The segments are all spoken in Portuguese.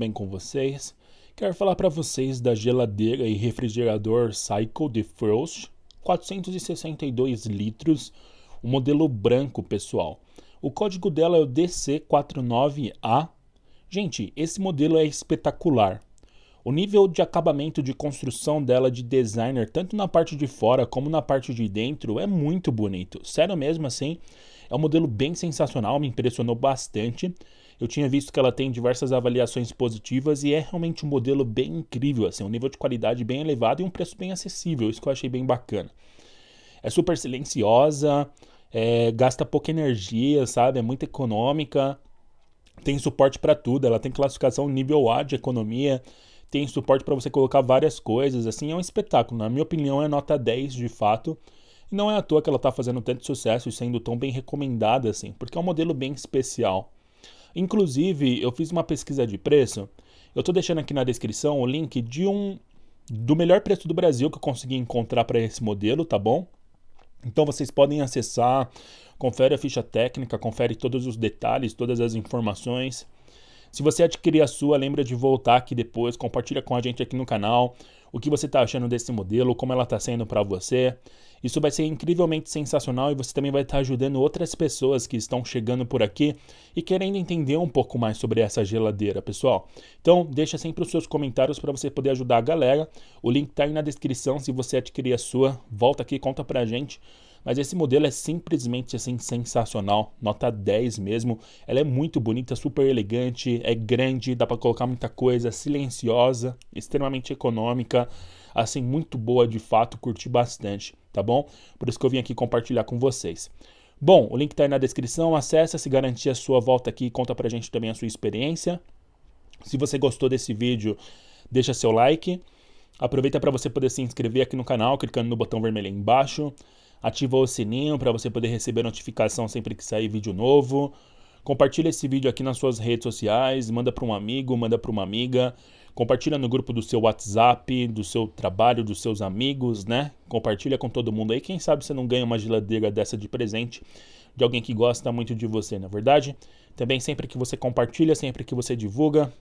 bem com vocês? Quero falar para vocês da geladeira e refrigerador Cycle de Frost, 462 litros, o modelo branco, pessoal. O código dela é o DC49A. Gente, esse modelo é espetacular. O nível de acabamento de construção dela de designer, tanto na parte de fora como na parte de dentro, é muito bonito. Sério mesmo assim, é um modelo bem sensacional, me impressionou bastante. Eu tinha visto que ela tem diversas avaliações positivas e é realmente um modelo bem incrível, assim, um nível de qualidade bem elevado e um preço bem acessível, isso que eu achei bem bacana. É super silenciosa, é, gasta pouca energia, sabe? É muito econômica, tem suporte para tudo, ela tem classificação nível A de economia, tem suporte para você colocar várias coisas, assim, é um espetáculo. Na minha opinião, é nota 10 de fato. E não é à toa que ela está fazendo tanto sucesso e sendo tão bem recomendada assim, porque é um modelo bem especial. Inclusive, eu fiz uma pesquisa de preço. Eu estou deixando aqui na descrição o link de um do melhor preço do Brasil que eu consegui encontrar para esse modelo, tá bom? Então vocês podem acessar, confere a ficha técnica, confere todos os detalhes, todas as informações. Se você adquirir a sua, lembra de voltar aqui depois, compartilha com a gente aqui no canal o que você está achando desse modelo, como ela está sendo para você. Isso vai ser incrivelmente sensacional e você também vai estar tá ajudando outras pessoas que estão chegando por aqui e querendo entender um pouco mais sobre essa geladeira, pessoal. Então, deixa sempre os seus comentários para você poder ajudar a galera. O link está aí na descrição. Se você adquirir a sua, volta aqui, conta para a gente mas esse modelo é simplesmente assim sensacional, nota 10 mesmo. Ela é muito bonita, super elegante, é grande, dá para colocar muita coisa, silenciosa, extremamente econômica, assim muito boa de fato, curti bastante, tá bom? Por isso que eu vim aqui compartilhar com vocês. Bom, o link está aí na descrição, acessa, se garantir a sua volta aqui e conta pra gente também a sua experiência. Se você gostou desse vídeo, deixa seu like. Aproveita para você poder se inscrever aqui no canal, clicando no botão vermelho aí embaixo ativou o sininho para você poder receber notificação sempre que sair vídeo novo. Compartilha esse vídeo aqui nas suas redes sociais, manda para um amigo, manda para uma amiga, compartilha no grupo do seu WhatsApp, do seu trabalho, dos seus amigos, né? Compartilha com todo mundo aí, quem sabe você não ganha uma geladeira dessa de presente de alguém que gosta muito de você, na é verdade? Também sempre que você compartilha, sempre que você divulga,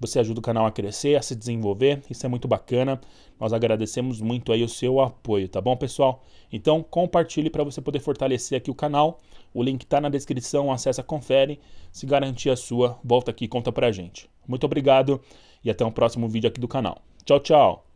você ajuda o canal a crescer, a se desenvolver. Isso é muito bacana. Nós agradecemos muito aí o seu apoio, tá bom, pessoal? Então, compartilhe para você poder fortalecer aqui o canal. O link está na descrição, acessa, confere. Se garantir a sua, volta aqui e conta a gente. Muito obrigado e até o um próximo vídeo aqui do canal. Tchau, tchau!